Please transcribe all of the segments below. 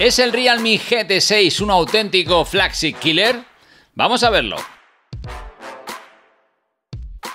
¿Es el Realme GT6 un auténtico flagship killer? Vamos a verlo.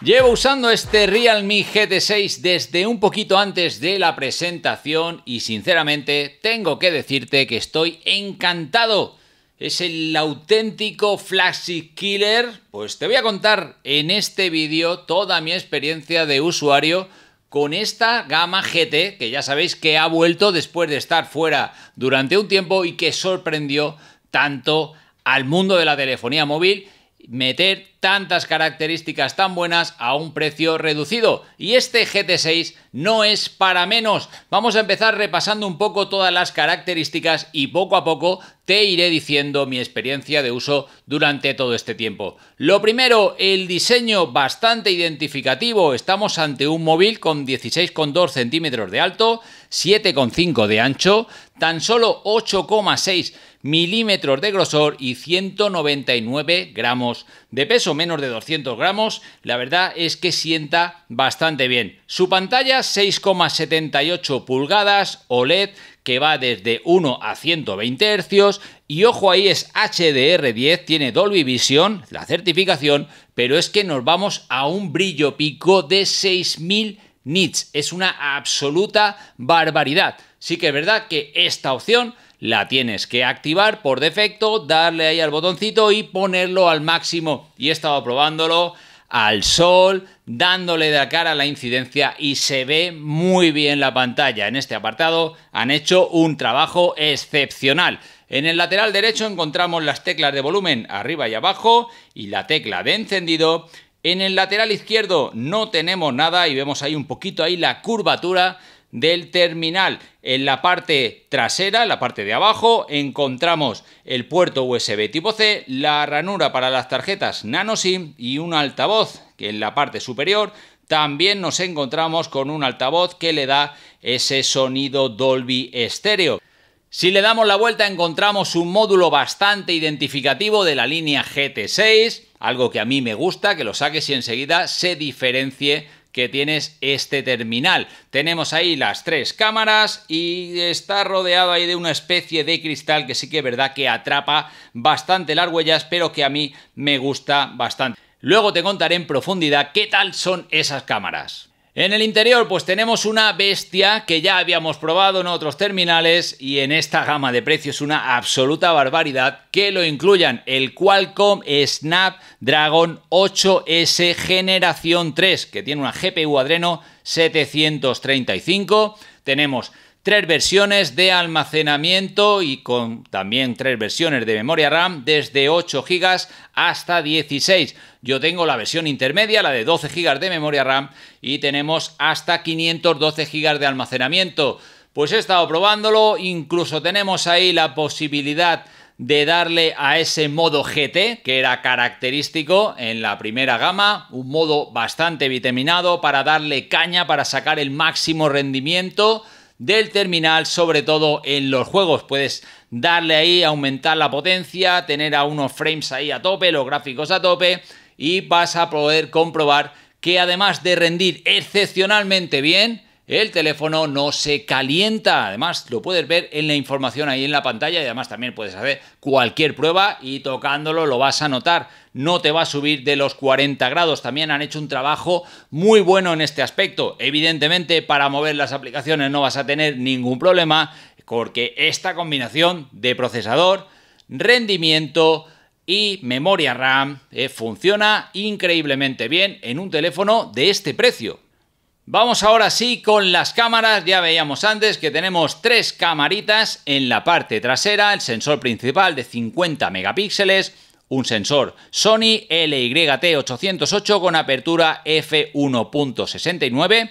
Llevo usando este Realme GT6 desde un poquito antes de la presentación y sinceramente tengo que decirte que estoy encantado. Es el auténtico flagship killer. Pues te voy a contar en este vídeo toda mi experiencia de usuario con esta gama GT, que ya sabéis que ha vuelto después de estar fuera durante un tiempo y que sorprendió tanto al mundo de la telefonía móvil meter tantas características tan buenas a un precio reducido. Y este GT6 no es para menos. Vamos a empezar repasando un poco todas las características y poco a poco te iré diciendo mi experiencia de uso durante todo este tiempo. Lo primero, el diseño bastante identificativo. Estamos ante un móvil con 16,2 centímetros de alto, 7,5 de ancho, tan solo 8,6 milímetros de grosor y 199 gramos de peso menos de 200 gramos, la verdad es que sienta bastante bien. Su pantalla 6,78 pulgadas OLED que va desde 1 a 120 hercios y ojo ahí es HDR10, tiene Dolby Vision, la certificación, pero es que nos vamos a un brillo pico de 6000 Nietzsche. Es una absoluta barbaridad. Sí que es verdad que esta opción la tienes que activar por defecto, darle ahí al botoncito y ponerlo al máximo. Y he estado probándolo al sol, dándole de la cara la incidencia y se ve muy bien la pantalla. En este apartado han hecho un trabajo excepcional. En el lateral derecho encontramos las teclas de volumen arriba y abajo y la tecla de encendido en el lateral izquierdo no tenemos nada y vemos ahí un poquito ahí la curvatura del terminal. En la parte trasera, la parte de abajo, encontramos el puerto USB tipo C, la ranura para las tarjetas nano SIM y un altavoz que en la parte superior también nos encontramos con un altavoz que le da ese sonido Dolby estéreo. Si le damos la vuelta encontramos un módulo bastante identificativo de la línea GT6, algo que a mí me gusta, que lo saques y enseguida se diferencie que tienes este terminal. Tenemos ahí las tres cámaras y está rodeado ahí de una especie de cristal que sí que es verdad que atrapa bastante las huellas, pero que a mí me gusta bastante. Luego te contaré en profundidad qué tal son esas cámaras. En el interior pues tenemos una bestia que ya habíamos probado en otros terminales y en esta gama de precios una absoluta barbaridad que lo incluyan el Qualcomm Snapdragon 8S generación 3 que tiene una GPU Adreno 735, tenemos tres versiones de almacenamiento y con también tres versiones de memoria RAM desde 8 GB hasta 16. Yo tengo la versión intermedia, la de 12 GB de memoria RAM y tenemos hasta 512 GB de almacenamiento. Pues he estado probándolo, incluso tenemos ahí la posibilidad de darle a ese modo GT que era característico en la primera gama, un modo bastante vitaminado para darle caña, para sacar el máximo rendimiento del terminal, sobre todo en los juegos. Puedes darle ahí, aumentar la potencia, tener a unos frames ahí a tope, los gráficos a tope y vas a poder comprobar que además de rendir excepcionalmente bien, el teléfono no se calienta, además lo puedes ver en la información ahí en la pantalla y además también puedes hacer cualquier prueba y tocándolo lo vas a notar, no te va a subir de los 40 grados, también han hecho un trabajo muy bueno en este aspecto, evidentemente para mover las aplicaciones no vas a tener ningún problema porque esta combinación de procesador, rendimiento, y memoria RAM eh, funciona increíblemente bien en un teléfono de este precio. Vamos ahora sí con las cámaras, ya veíamos antes que tenemos tres camaritas en la parte trasera, el sensor principal de 50 megapíxeles, un sensor Sony LYT808 con apertura f1.69,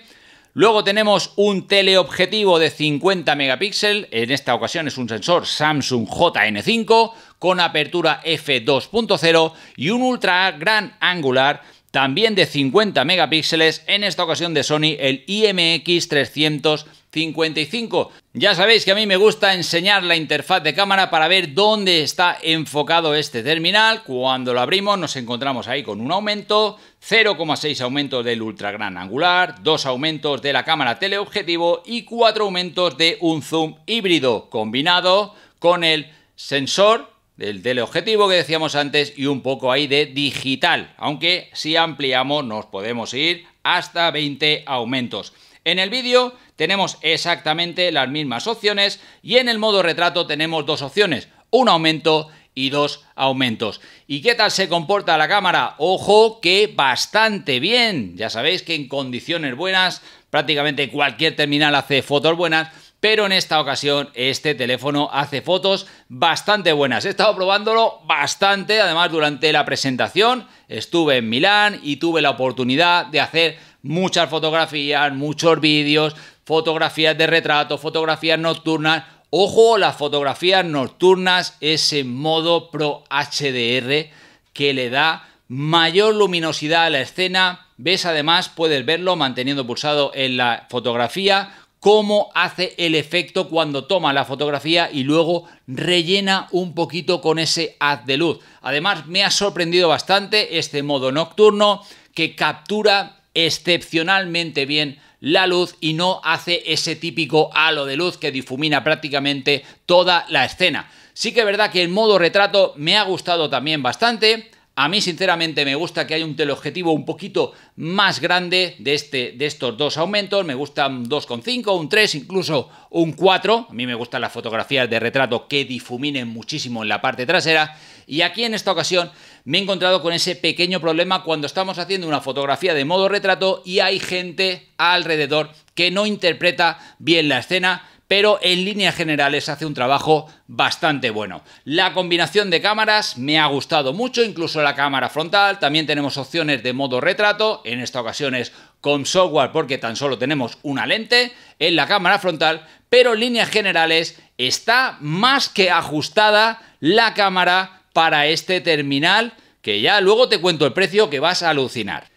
luego tenemos un teleobjetivo de 50 megapíxeles, en esta ocasión es un sensor Samsung JN5 con apertura f2.0 y un ultra gran angular también de 50 megapíxeles, en esta ocasión de Sony el IMX355. Ya sabéis que a mí me gusta enseñar la interfaz de cámara para ver dónde está enfocado este terminal. Cuando lo abrimos nos encontramos ahí con un aumento, 0,6 aumentos del ultra gran angular, 2 aumentos de la cámara teleobjetivo y 4 aumentos de un zoom híbrido combinado con el sensor del teleobjetivo que decíamos antes y un poco ahí de digital, aunque si ampliamos nos podemos ir hasta 20 aumentos. En el vídeo tenemos exactamente las mismas opciones y en el modo retrato tenemos dos opciones, un aumento y dos aumentos. ¿Y qué tal se comporta la cámara? Ojo que bastante bien. Ya sabéis que en condiciones buenas, prácticamente cualquier terminal hace fotos buenas, pero en esta ocasión este teléfono hace fotos bastante buenas. He estado probándolo bastante, además durante la presentación estuve en Milán y tuve la oportunidad de hacer muchas fotografías, muchos vídeos, fotografías de retrato, fotografías nocturnas. Ojo, las fotografías nocturnas, ese modo Pro HDR que le da mayor luminosidad a la escena. Ves además, puedes verlo manteniendo pulsado en la fotografía cómo hace el efecto cuando toma la fotografía y luego rellena un poquito con ese haz de luz. Además, me ha sorprendido bastante este modo nocturno que captura excepcionalmente bien la luz y no hace ese típico halo de luz que difumina prácticamente toda la escena. Sí que es verdad que el modo retrato me ha gustado también bastante. A mí, sinceramente, me gusta que haya un teleobjetivo un poquito más grande de, este, de estos dos aumentos. Me gustan 2,5, un 3, incluso un 4. A mí me gustan las fotografías de retrato que difuminen muchísimo en la parte trasera. Y aquí, en esta ocasión, me he encontrado con ese pequeño problema cuando estamos haciendo una fotografía de modo retrato y hay gente alrededor que no interpreta bien la escena pero en líneas generales hace un trabajo bastante bueno. La combinación de cámaras me ha gustado mucho, incluso la cámara frontal, también tenemos opciones de modo retrato, en esta ocasión es con software porque tan solo tenemos una lente en la cámara frontal, pero en líneas generales está más que ajustada la cámara para este terminal que ya luego te cuento el precio que vas a alucinar.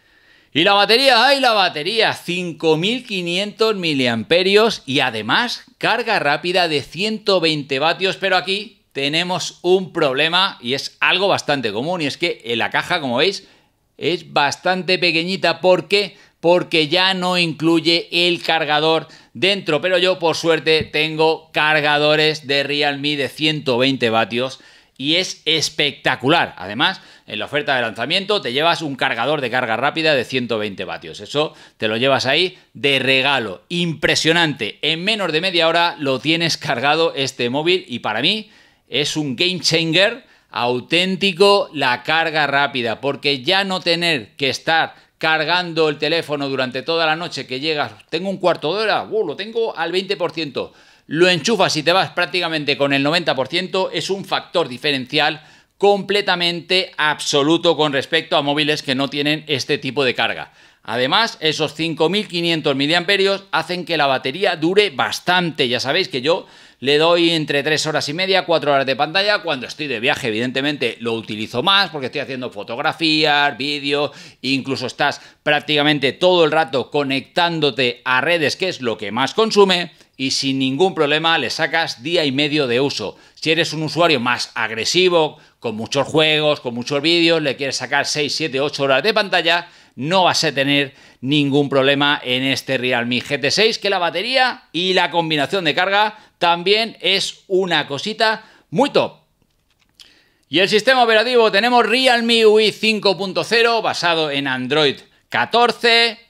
Y la batería, ¡ay la batería! 5500 mAh y además carga rápida de 120 vatios, pero aquí tenemos un problema y es algo bastante común y es que en la caja, como veis, es bastante pequeñita porque porque ya no incluye el cargador dentro, pero yo por suerte tengo cargadores de Realme de 120 vatios y es espectacular. Además, en la oferta de lanzamiento te llevas un cargador de carga rápida de 120 vatios. Eso te lo llevas ahí de regalo. Impresionante. En menos de media hora lo tienes cargado este móvil y para mí es un game changer auténtico la carga rápida, porque ya no tener que estar cargando el teléfono durante toda la noche que llegas, tengo un cuarto de hora, uh, lo tengo al 20% lo enchufas y te vas prácticamente con el 90%, es un factor diferencial completamente absoluto con respecto a móviles que no tienen este tipo de carga. Además, esos 5.500 miliamperios hacen que la batería dure bastante. Ya sabéis que yo le doy entre 3 horas y media, 4 horas de pantalla. Cuando estoy de viaje, evidentemente, lo utilizo más porque estoy haciendo fotografías, vídeos, incluso estás prácticamente todo el rato conectándote a redes, que es lo que más consume y sin ningún problema le sacas día y medio de uso. Si eres un usuario más agresivo, con muchos juegos, con muchos vídeos, le quieres sacar 6, 7, 8 horas de pantalla, no vas a tener ningún problema en este Realme GT6, que la batería y la combinación de carga también es una cosita muy top. Y el sistema operativo tenemos Realme UI 5.0 basado en Android 14,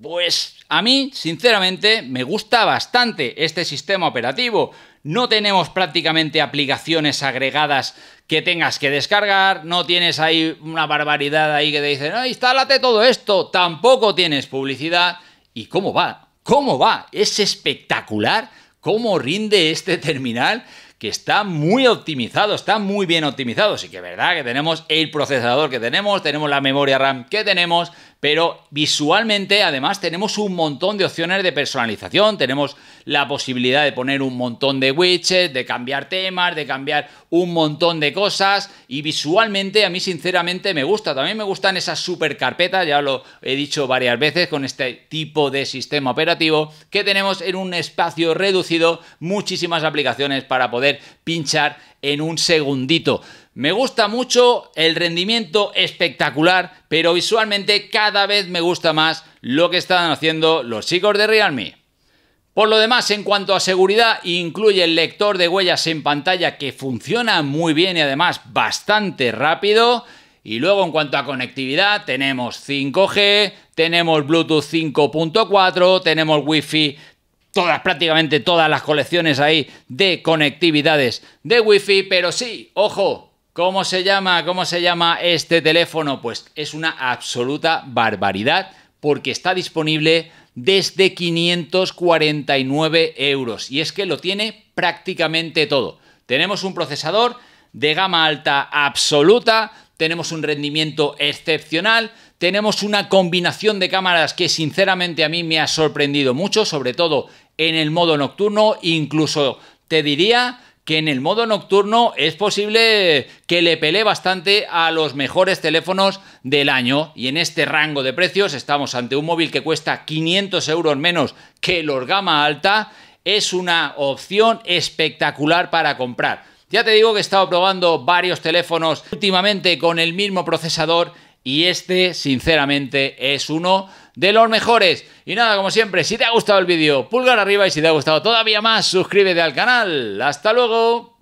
pues a mí, sinceramente, me gusta bastante este sistema operativo. No tenemos prácticamente aplicaciones agregadas que tengas que descargar, no tienes ahí una barbaridad ahí que te dicen, ah, instálate todo esto, tampoco tienes publicidad. ¿Y cómo va? ¿Cómo va? Es espectacular cómo rinde este terminal que está muy optimizado, está muy bien optimizado. Sí que es verdad que tenemos el procesador que tenemos, tenemos la memoria RAM que tenemos, pero visualmente además tenemos un montón de opciones de personalización, tenemos la posibilidad de poner un montón de widgets, de cambiar temas, de cambiar un montón de cosas y visualmente a mí sinceramente me gusta, también me gustan esas super carpetas, ya lo he dicho varias veces con este tipo de sistema operativo que tenemos en un espacio reducido muchísimas aplicaciones para poder pinchar en un segundito. Me gusta mucho el rendimiento espectacular, pero visualmente cada vez me gusta más lo que están haciendo los chicos de Realme. Por lo demás, en cuanto a seguridad, incluye el lector de huellas en pantalla que funciona muy bien y además bastante rápido. Y luego en cuanto a conectividad, tenemos 5G, tenemos Bluetooth 5.4, tenemos Wi-Fi, todas, prácticamente todas las colecciones ahí de conectividades de Wi-Fi, pero sí, ojo, ¿Cómo se llama? ¿Cómo se llama este teléfono? Pues es una absoluta barbaridad porque está disponible desde 549 euros y es que lo tiene prácticamente todo. Tenemos un procesador de gama alta absoluta, tenemos un rendimiento excepcional, tenemos una combinación de cámaras que sinceramente a mí me ha sorprendido mucho, sobre todo en el modo nocturno, incluso te diría que en el modo nocturno es posible que le pelee bastante a los mejores teléfonos del año. Y en este rango de precios estamos ante un móvil que cuesta 500 euros menos que los gama alta. Es una opción espectacular para comprar. Ya te digo que he estado probando varios teléfonos últimamente con el mismo procesador y este sinceramente es uno de los mejores. Y nada, como siempre, si te ha gustado el vídeo, pulgar arriba y si te ha gustado todavía más, suscríbete al canal. Hasta luego.